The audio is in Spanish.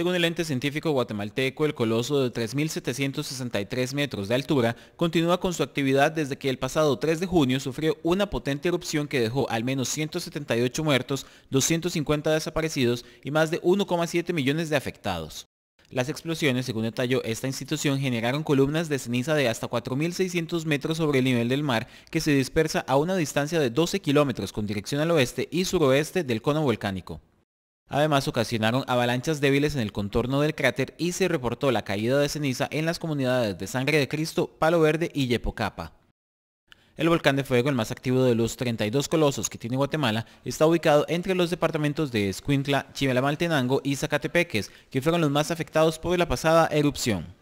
Según el ente científico guatemalteco, el coloso de 3.763 metros de altura continúa con su actividad desde que el pasado 3 de junio sufrió una potente erupción que dejó al menos 178 muertos, 250 desaparecidos y más de 1,7 millones de afectados. Las explosiones, según detalló esta institución, generaron columnas de ceniza de hasta 4.600 metros sobre el nivel del mar que se dispersa a una distancia de 12 kilómetros con dirección al oeste y suroeste del cono volcánico. Además, ocasionaron avalanchas débiles en el contorno del cráter y se reportó la caída de ceniza en las comunidades de Sangre de Cristo, Palo Verde y Yepocapa. El volcán de fuego, el más activo de los 32 colosos que tiene Guatemala, está ubicado entre los departamentos de Escuintla, Chimelamaltenango y Zacatepeques, que fueron los más afectados por la pasada erupción.